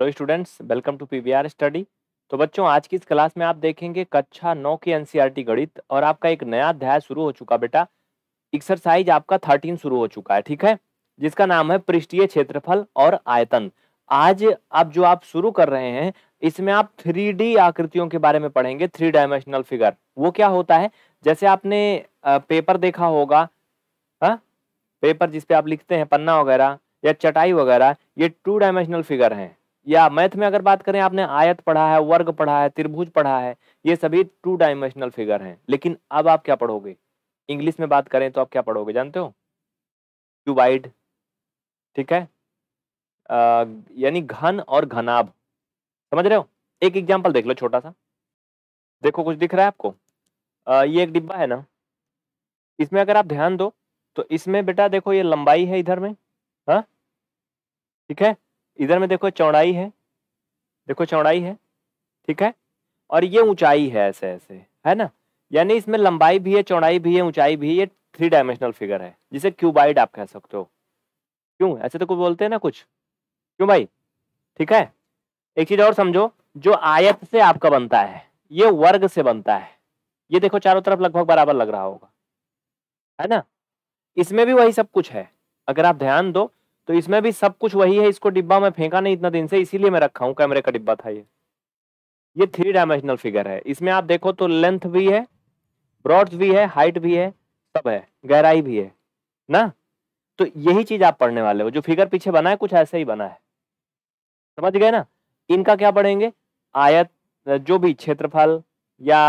Hello students welcome to PVR study तो बच्चों आज की इस क्लास में आप देखेंगे कक्षा नौ की एनसीईआरटी e गणित और आपका एक नया अध्याय शुरू हो चुका बेटा एक्सरसाइज आपका थर्टीन शुरू हो चुका है ठीक है जिसका नाम है पृष्ठीय क्षेत्रफल और आयतन आज आप जो आप शुरू कर रहे हैं इसमें आप थ्री आकृतियों के बारे में पढ़ेंगे थ्री डायमेंशनल फिगर वो क्या होता है जैसे आपने पेपर देखा होगा हा? पेपर जिसपे आप लिखते हैं पन्ना वगैरह या चटाई वगैरह ये टू डायमेंशनल फिगर हैं या मैथ में अगर बात करें आपने आयत पढ़ा है वर्ग पढ़ा है त्रिभुज पढ़ा है ये सभी टू डायमेंशनल फिगर हैं लेकिन अब आप क्या पढ़ोगे इंग्लिश में बात करें तो आप क्या पढ़ोगे जानते हो क्यूबाइड ठीक है यानी घन और घनाभ समझ रहे हो एक एग्जाम्पल देख लो छोटा सा देखो कुछ दिख रहा है आपको आ, ये एक डिब्बा है ना इसमें अगर आप ध्यान दो तो इसमें बेटा देखो ये लंबाई है इधर में हाँ ठीक है इधर में देखो चौड़ाई है देखो चौड़ाई है ठीक है और ये ऊंचाई है ऐसे ऐसे है ना यानी इसमें लंबाई भी है चौड़ाई भी है ऊंचाई भी है ये थ्री डायमेंशनल फिगर है जिसे क्यूबाइड आप कह सकते हो क्यों ऐसे तो कुछ बोलते हैं ना कुछ क्यों भाई ठीक है एक चीज और समझो जो आयत से आपका बनता है ये वर्ग से बनता है ये देखो चारों तरफ लगभग बराबर लग रहा होगा है ना इसमें भी वही सब कुछ है अगर आप ध्यान दो तो इसमें भी सब कुछ वही है इसको डिब्बा में फेंका नहीं इतना दिन से इसीलिए मैं रखा हूँ कैमरे का डिब्बा था ये ये थ्री डायमेंशनल फिगर है इसमें आप देखो तो लेंथ भी है ब्रॉड भी है हाइट भी है सब है गहराई भी है ना तो यही चीज आप पढ़ने वाले हो जो फिगर पीछे बना है कुछ ऐसे ही बना है समझ गए ना इनका क्या पढ़ेंगे आयत जो भी क्षेत्रफल या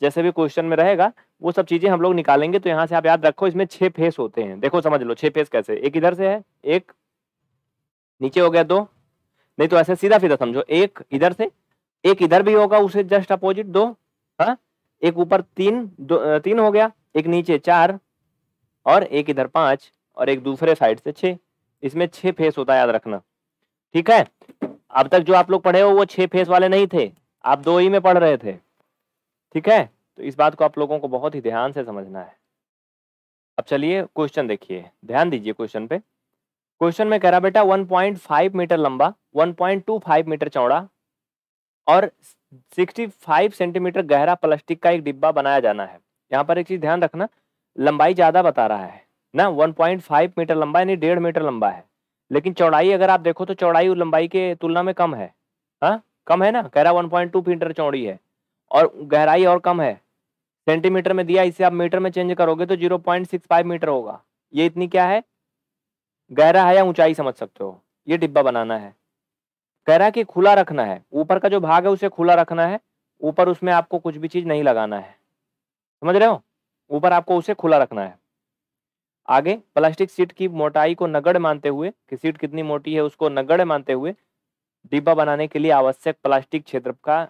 जैसे भी क्वेश्चन में रहेगा वो सब चीजें हम लोग निकालेंगे तो यहाँ से आप याद रखो इसमें छह फेस होते हैं देखो समझ लो छह फेस कैसे एक इधर से है एक नीचे हो गया दो नहीं तो ऐसे सीधा सीधा समझो एक इधर से एक इधर भी होगा उसे जस्ट अपोजिट दो हा? एक ऊपर तीन दो तीन हो गया एक नीचे चार और एक इधर पांच और एक दूसरे साइड से छ इसमें छह फेस होता है याद रखना ठीक है अब तक जो आप लोग पढ़े हो वो छह फेस वाले नहीं थे आप दो ही में पढ़ रहे थे ठीक है तो इस बात को आप लोगों को बहुत ही ध्यान से समझना है अब चलिए क्वेश्चन देखिए ध्यान दीजिए क्वेश्चन पे क्वेश्चन में कह रहा बेटा 1.5 मीटर लंबा 1.25 मीटर चौड़ा और 65 सेंटीमीटर गहरा प्लास्टिक का एक डिब्बा बनाया जाना है यहाँ पर एक चीज ध्यान रखना लंबाई ज़्यादा बता रहा है ना 1.5 मीटर लंबा यानी डेढ़ मीटर लंबा है लेकिन चौड़ाई अगर आप देखो तो चौड़ाई और लंबाई के तुलना में कम है हा? कम है ना कह रहा 1.2 मीटर चौड़ी है और गहराई और कम है सेंटीमीटर में दिया इसे आप मीटर में चेंज करोगे तो zero point six five metre होगा ये इतनी क्या है गहरा है या ऊंचाई समझ सकते हो ये डिब्बा बनाना है कह रहा कि खुला रखना है ऊपर का जो भाग है उसे खुला रखना है ऊपर उसमें आपको कुछ भी चीज़ नहीं लगाना है समझ रहे हो ऊपर आपको उसे खुला रखना है आगे प्लास्टिक सीट की मोटाई को नगड़ मानते हुए कि सीट कितनी मोटी है उसको नगड़ मानते हुए डिब्बा बनाने के लिए आवश्यक प्लास्टिक क्षेत्र का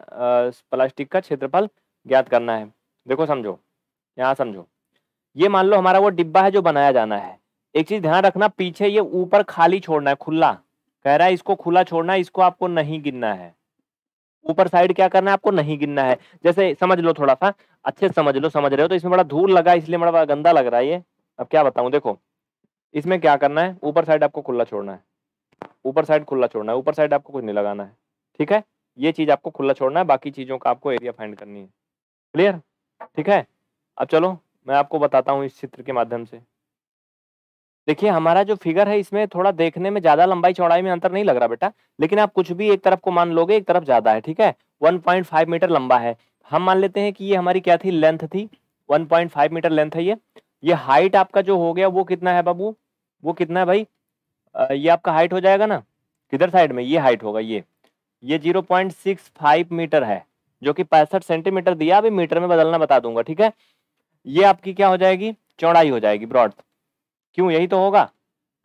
प्लास्टिक का क्षेत्रफल ज्ञात करना है देखो समझो यहाँ समझो ये मान लो हमारा वो डिब्बा है जो बनाया जाना है एक चीज ध्यान रखना पीछे ये ऊपर खाली छोड़ना है खुला कह रहा है इसको खुला छोड़ना है इसको आपको नहीं गिनना है ऊपर साइड क्या करना है आपको नहीं गिनना है जैसे समझ लो थोड़ा सा अच्छे समझ लो समझ रहे हो तो इसमें बड़ा धूल लगा इसलिए बड़ा गंदा लग रहा है ये अब क्या बताऊं देखो इसमें क्या करना है ऊपर साइड आपको खुला छोड़ना है ऊपर साइड खुला छोड़ना है ऊपर साइड आपको कुछ नहीं लगाना है ठीक है ये चीज आपको खुला छोड़ना है बाकी चीजों का आपको एरिया फाइंड करनी है क्लियर ठीक है अब चलो मैं आपको बताता हूँ इस चित्र के माध्यम से देखिए हमारा जो फिगर है इसमें थोड़ा देखने में ज्यादा लंबाई चौड़ाई में अंतर नहीं लग रहा बेटा लेकिन आप कुछ भी एक तरफ को मान लोगे एक तरफ ज्यादा है ठीक है 1.5 मीटर लंबा है हम मान लेते हैं कि ये हमारी क्या थी लेंथ थी 1.5 मीटर लेंथ है ये ये हाइट आपका जो हो गया वो कितना है बाबू वो कितना है भाई ये आपका हाइट हो जाएगा ना किधर साइड में ये हाइट होगा ये ये zero point six five metre है जो कि पैंसठ सेंटीमीटर दिया अभी मीटर में बदलना बता दूंगा ठीक है ये आपकी क्या हो जाएगी चौड़ाई हो जाएगी ब्रॉड क्यों यही तो होगा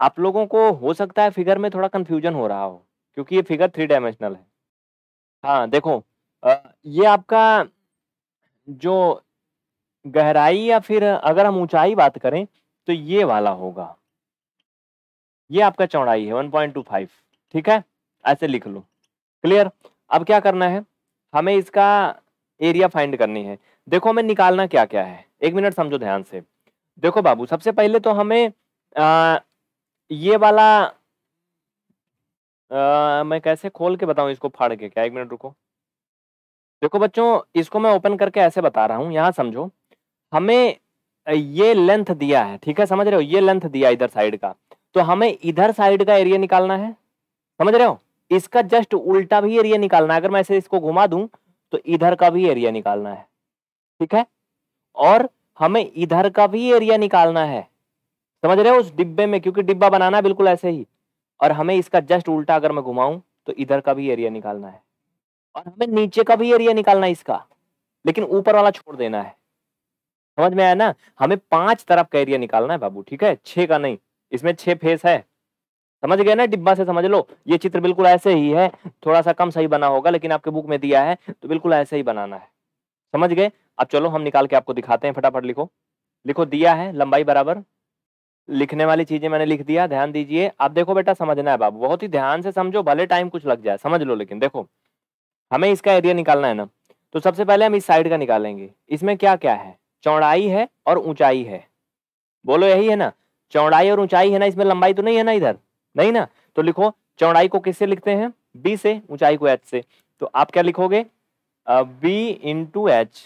आप लोगों को हो सकता है फिगर में थोड़ा कंफ्यूजन हो रहा हो क्योंकि ये फिगर थ्री डायमेंशनल है हाँ देखो ये आपका जो गहराई या फिर अगर हम ऊंचाई बात करें तो ये वाला होगा ये आपका चौड़ाई है 1.25 ठीक है ऐसे लिख लो क्लियर अब क्या करना है हमें इसका एरिया फाइंड करनी है देखो हमें निकालना क्या क्या है एक मिनट समझो ध्यान से देखो बाबू सबसे पहले तो हमें आ, ये वाला आ, मैं कैसे खोल के बताऊं इसको फाड़ के क्या एक मिनट रुको देखो बच्चों इसको मैं ओपन करके ऐसे बता रहा हूं यहाँ समझो हमें ये लेंथ दिया है ठीक है समझ रहे हो ये लेंथ दिया इधर साइड का तो हमें इधर साइड का एरिया निकालना है समझ रहे हो इसका जस्ट उल्टा भी एरिया निकालना है अगर मैं ऐसे इसको घुमा दूं तो इधर का भी एरिया निकालना है ठीक है और हमें इधर का भी एरिया निकालना है समझ रहे हो उस डिब्बे में क्योंकि डिब्बा बनाना बिल्कुल ऐसे ही और हमें इसका जस्ट उल्टा अगर मैं घुमाऊं तो इधर का भी एरिया निकालना है और हमें नीचे का भी एरिया निकालना है इसका लेकिन ऊपर वाला छोड़ देना है समझ में आया ना हमें पांच तरफ का एरिया निकालना है बाबू ठीक है छह का नहीं इसमें छह फेस है समझ गए ना डिब्बा से समझ लो ये चित्र बिल्कुल ऐसे ही है थोड़ा सा कम सही बना होगा लेकिन आपके बुक में दिया है तो बिल्कुल ऐसे ही बनाना है समझ गए अब चलो हम निकाल के आपको दिखाते हैं फटाफट लिखो लिखो दिया है लंबाई बराबर लिखने वाली चीजें मैंने लिख दिया ध्यान दीजिए आप देखो बेटा समझना है बाबू बहुत ही ध्यान से समझो भले टाइम कुछ लग जाए समझ लो लेकिन देखो हमें इसका एरिया निकालना है ना तो सबसे पहले हम इस साइड का निकालेंगे इसमें क्या क्या है चौड़ाई है और ऊंचाई है बोलो यही है ना चौड़ाई और ऊंचाई है ना इसमें लंबाई तो नहीं है ना इधर नहीं ना तो लिखो चौड़ाई को किससे लिखते हैं बी से ऊंचाई को एच से तो आप क्या लिखोगे बी इंटू एच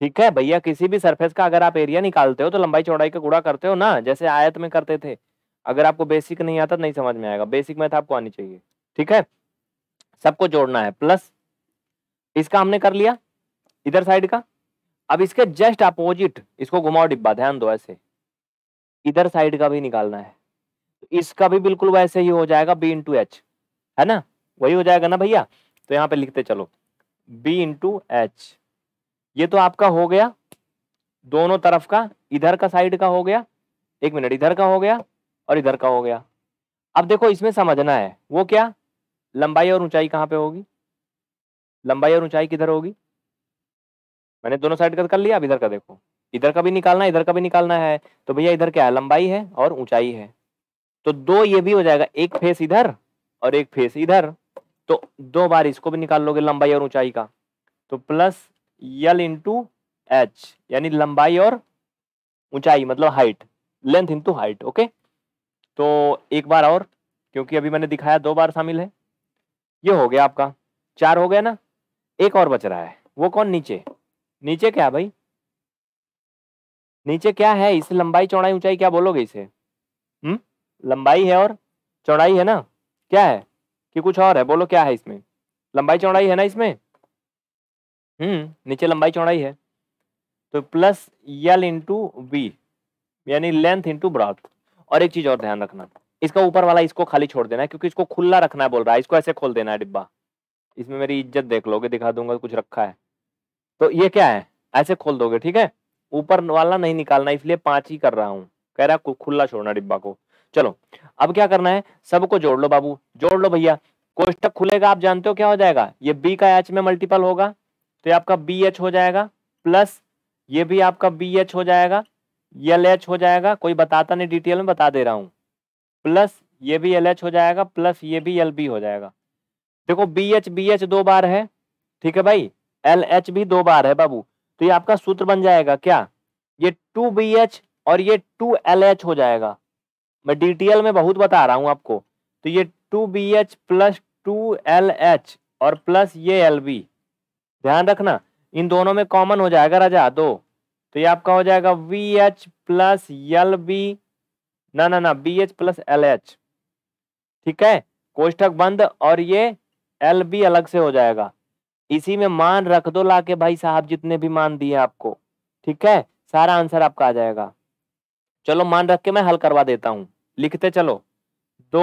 ठीक है भैया किसी भी सरफेस का अगर आप एरिया निकालते हो तो लंबाई चौड़ाई का गुड़ा करते हो ना जैसे आयत में करते थे अगर आपको बेसिक नहीं आता तो नहीं समझ में आएगा बेसिक मैथ तो आपको आनी चाहिए ठीक है सबको जोड़ना है प्लस इसका हमने कर लिया इधर साइड का अब इसके जस्ट अपोजिट इसको घुमाओ डिब्बा ध्यान दो ऐसे इधर साइड का भी निकालना है तो इसका भी बिल्कुल वैसे ही हो जाएगा बी इंटू एच है ना वही हो जाएगा ना भैया तो यहाँ पे लिखते चलो बी इंटू एच ये तो आपका हो गया दोनों तरफ का इधर का साइड का हो गया एक मिनट इधर का हो गया और इधर का हो गया अब देखो इसमें समझना है वो क्या लंबाई और ऊंचाई कहाँ पे होगी लंबाई और ऊंचाई किधर होगी मैंने दोनों साइड का तो कर लिया अब इधर का देखो इधर का भी निकालना है इधर का भी निकालना है तो भैया इधर क्या है लंबाई है और ऊंचाई है तो दो ये भी हो जाएगा एक फेस इधर और एक फेस इधर तो दो बार इसको भी निकाल लोगे लंबाई और ऊंचाई का तो प्लस यल इंटू एच यानी लंबाई और ऊंचाई मतलब height length into height okay तो एक बार और क्योंकि अभी मैंने दिखाया दो बार शामिल है ये हो गया आपका चार हो गया ना एक और बच रहा है वो कौन नीचे नीचे क्या है भाई नीचे क्या है इसे लंबाई चौड़ाई ऊंचाई क्या बोलोगे इसे हम्म लंबाई है और चौड़ाई है ना क्या है कि कुछ और है बोलो क्या है इसमें लंबाई चौड़ाई है ना इसमें हम्म नीचे लंबाई चौड़ाई है तो प्लस यल इंटू बी यानी लेंथ इंटू ब्रॉथ और एक चीज और ध्यान रखना इसका ऊपर वाला इसको खाली छोड़ देना है क्योंकि इसको खुला रखना है बोल रहा है इसको ऐसे खोल देना है डिब्बा इसमें मेरी इज्जत देख लोगे दिखा दूंगा कुछ रखा है तो ये क्या है ऐसे खोल दोगे ठीक है ऊपर वाला नहीं निकालना इसलिए पांच ही कर रहा हूं कह रहा खुला छोड़ना डिब्बा को चलो अब क्या करना है सबको जोड़ लो बाबू जोड़ लो भैया कोष्टक खुलेगा आप जानते हो क्या हो जाएगा ये बी का एच में मल्टीपल होगा तो ये आपका बी एच हो जाएगा प्लस ये भी आपका बी एच हो जाएगा एल एच हो जाएगा कोई बताता नहीं डिटेल में बता दे रहा हूं प्लस ये भी एल एच हो जाएगा प्लस ये भी एल बी हो जाएगा देखो बी एच बी एच दो बार है ठीक है भाई एल एच भी दो बार है बाबू तो ये आपका सूत्र बन जाएगा क्या ये टू बी एच और ये टू एल एच हो जाएगा मैं डिटेल में बहुत बता रहा हूं आपको तो ये two B H plus two L H और प्लस ये एल बी ध्यान रखना इन दोनों में कॉमन हो जाएगा राजा दो तो ये आपका हो जाएगा B H plus L B ना ना ना B H plus L H ठीक है कोष्ठक बंद और ये एल बी अलग से हो जाएगा इसी में मान रख दो लाके भाई साहब जितने भी मान दिए आपको ठीक है सारा आंसर आपका आ जाएगा चलो मान रख के मैं हल करवा देता हूं लिखते चलो दो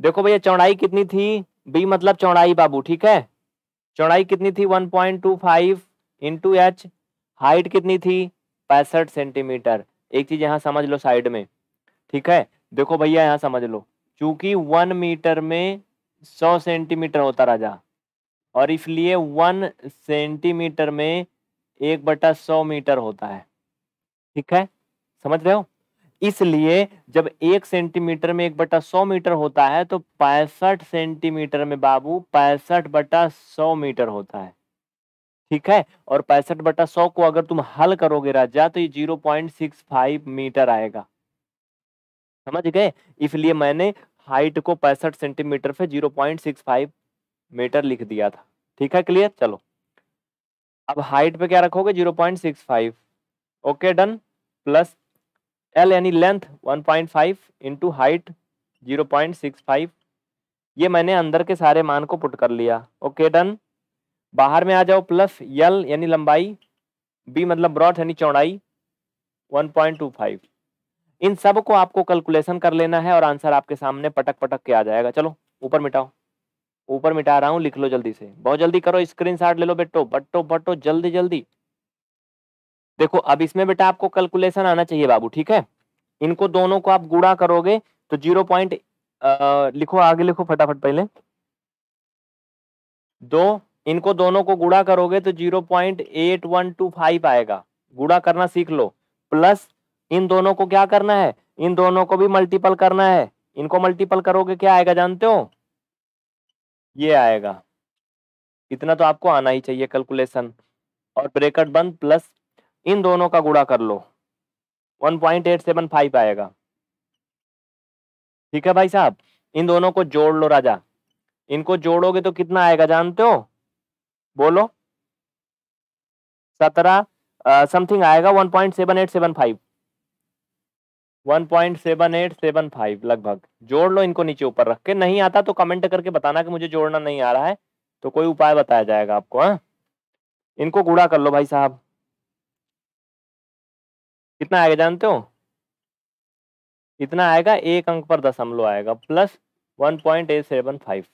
देखो भैया चौड़ाई कितनी थी बी मतलब चौड़ाई बाबू ठीक है चौड़ाई कितनी थी one point two five two H height कितनी थी पैंसठ सेंटीमीटर एक चीज यहाँ समझ लो साइड में ठीक है देखो भैया यहाँ समझ लो चूंकि वन मीटर में सौ सेंटीमीटर होता राजा और इसलिए वन सेंटीमीटर में एक बटा सौ मीटर होता है ठीक है समझ रहे हो इसलिए जब एक सेंटीमीटर में एक बटा सौ मीटर होता है तो पैंसठ सेंटीमीटर में बाबू पैंसठ बटा सौ मीटर होता है ठीक है और पैंसठ बटा सौ को अगर तुम हल करोगे राजा तो ये zero point six five metre आएगा समझ गए इसलिए मैंने हाइट को पैंसठ सेंटीमीटर से zero point six five metre लिख दिया था ठीक है क्लियर चलो अब हाइट पे क्या रखोगे zero point six five okay done plus L यानी length one point five into height zero point six five ये मैंने अंदर के सारे मान को पुट कर लिया ओके डन बाहर में आ जाओ प्लस यल यानी लंबाई बी मतलब ब्रॉड यानी चौड़ाई वन पॉइंट टू फाइव इन सब को आपको कैलकुलेशन कर लेना है और आंसर आपके सामने पटक पटक के आ जाएगा चलो ऊपर मिटाओ ऊपर मिटा रहा हूँ लिख लो जल्दी से बहुत जल्दी करो स्क्रीन ले लो बेटो बट्टो बट्टो जल्दी जल्दी देखो अब इसमें बेटा आपको कैलकुलेशन आना चाहिए बाबू ठीक है इनको दोनों को आप गुड़ा करोगे तो जीरो पॉइंट लिखो आगे लिखो फटाफट पहले दो इनको दोनों को गुड़ा करोगे तो zero point eight one two five आएगा गुड़ा करना सीख लो प्लस इन दोनों को क्या करना है इन दोनों को भी मल्टीपल करना है इनको मल्टीपल करोगे क्या आएगा जानते हो ये आएगा इतना तो आपको आना ही चाहिए कैलकुलेशन और ब्रेकट बंद प्लस इन दोनों का गुड़ा कर लो 1.875 आएगा ठीक है भाई साहब इन दोनों को जोड़ लो राजा इनको जोड़ोगे तो कितना आएगा जानते हो बोलो सत्रह समथिंग आएगा 1.7875 one point seven eight seven five लगभग जोड़ लो इनको नीचे ऊपर रख के नहीं आता तो कमेंट करके बताना कि मुझे जोड़ना नहीं आ रहा है तो कोई उपाय बताया जाएगा आपको हाँ इनको गुड़ा कर लो भाई साहब कितना आएगा जानते हो इतना आएगा एक अंक पर दशमलव आएगा plus one point eight seven five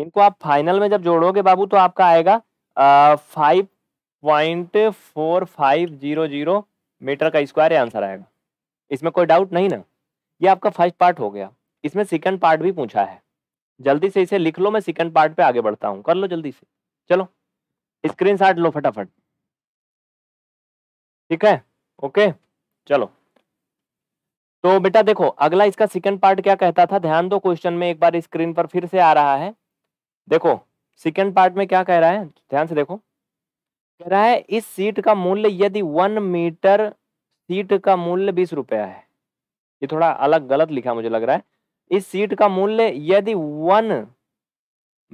इनको आप फाइनल में जब जोड़ोगे बाबू तो आपका आएगा five point four five zero zero metre का स्क्वायर आंसर आएगा इसमें कोई डाउट नहीं ना ये आपका फर्स्ट पार्ट हो गया इसमें सेकंड पार्ट भी पूछा है जल्दी से इसे लिख लो मैं सेकंड पार्ट पे आगे बढ़ता हूँ कर लो जल्दी से चलो स्क्रीन शॉट लो फटाफट ठीक है ओके चलो तो बेटा देखो अगला इसका सेकंड पार्ट क्या कहता था ध्यान दो क्वेश्चन में एक बार स्क्रीन पर फिर से आ रहा है देखो सेकंड पार्ट में क्या कह रहा है ध्यान से देखो कह रहा है इस सीट का मूल्य यदि वन मीटर सीट का मूल्य बीस रुपया है ये थोड़ा अलग गलत लिखा मुझे लग रहा है इस सीट का मूल्य यदि वन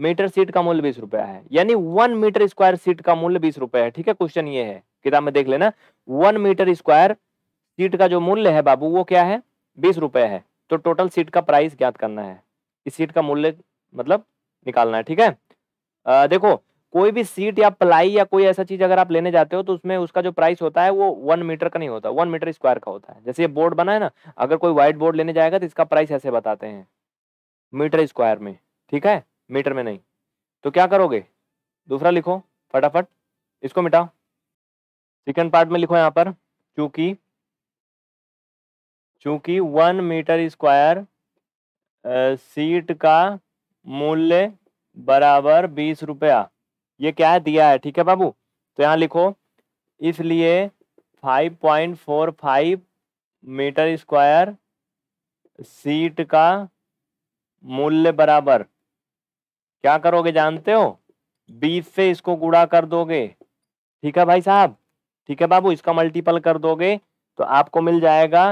मीटर सीट का मूल्य बीस रुपया है यानी वन मीटर स्क्वायर सीट का मूल्य बीस रुपया है ठीक है क्वेश्चन ये है किताब में देख लेना वन मीटर स्क्वायर सीट का जो मूल्य है बाबू वो क्या है बीस रुपये है तो टोटल सीट का प्राइस ज्ञात करना है इस सीट का मूल्य मतलब निकालना है ठीक है आ, देखो कोई भी सीट या प्लाई या कोई ऐसा चीज अगर आप लेने जाते हो तो उसमें उसका जो प्राइस होता है वो वन मीटर का नहीं होता वन मीटर स्क्वायर का होता है जैसे ये बोर्ड बना है ना अगर कोई व्हाइट बोर्ड लेने जाएगा तो इसका प्राइस ऐसे बताते हैं मीटर स्क्वायर में ठीक है मीटर में नहीं तो क्या करोगे दूसरा लिखो फटाफट इसको मिटाओ सेकेंड पार्ट में लिखो यहाँ पर चूंकि चूंकि वन मीटर स्क्वायर सीट का मूल्य बराबर बीस रुपया ये क्या है दिया है ठीक है बाबू तो यहाँ लिखो इसलिए 5.45 मीटर स्क्वायर सीट का मूल्य बराबर क्या करोगे जानते हो बीस से इसको गुड़ा कर दोगे ठीक है भाई साहब ठीक है बाबू इसका मल्टीपल कर दोगे तो आपको मिल जाएगा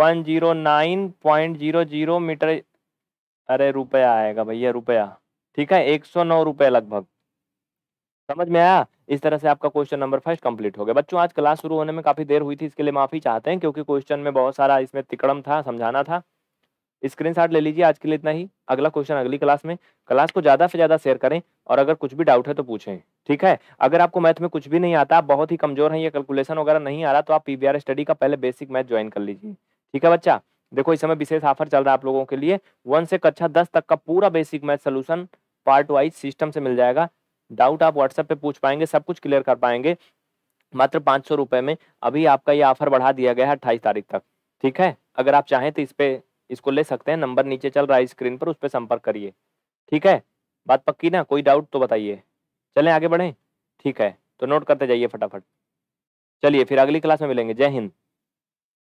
one zero nine point zero zero metre अरे रुपया आएगा भैया रुपया ठीक है एक सौ नौ रुपये लगभग समझ में आया इस तरह से आपका क्वेश्चन नंबर फर्स्ट कंप्लीट हो गया बच्चों आज क्लास शुरू होने में काफी देर हुई थी इसके लिए माफी चाहते हैं क्योंकि क्वेश्चन में बहुत सारा इसमें तिकड़म था समझाना था स्क्रीनशॉट ले लीजिए आज के लिए इतना ही अगला क्वेश्चन अगली क्लास में क्लास को ज्यादा से ज्यादा शेयर करें और अगर कुछ भी डाउट है तो पूछें ठीक है अगर आपको मैथ में कुछ भी नहीं आता आप बहुत ही कमजोर हैं या कैलकुलेशन वगैरह नहीं आ रहा तो आप पीवीआर स्टडी का पहले बेसिक मैथ ज्वाइन कर लीजिए ठीक है बच्चा देखो इस समय विशेष ऑफर चल रहा है आप लोगों के लिए वन से कक्षा दस तक का पूरा basic math solution part wise system से मिल जाएगा डाउट आप व्हाट्सएप पे पूछ पाएंगे सब कुछ क्लियर कर पाएंगे मात्र पाँच सौ रुपये में अभी आपका ये ऑफर बढ़ा दिया गया है अट्ठाईस तारीख तक ठीक है अगर आप चाहें तो इस पर इसको ले सकते हैं नंबर नीचे चल रहा है स्क्रीन पर उस पर संपर्क करिए ठीक है बात पक्की ना कोई डाउट तो बताइए चलें आगे बढ़ें ठीक है तो नोट करते जाइए फटाफट चलिए फिर अगली क्लास में मिलेंगे जय हिंद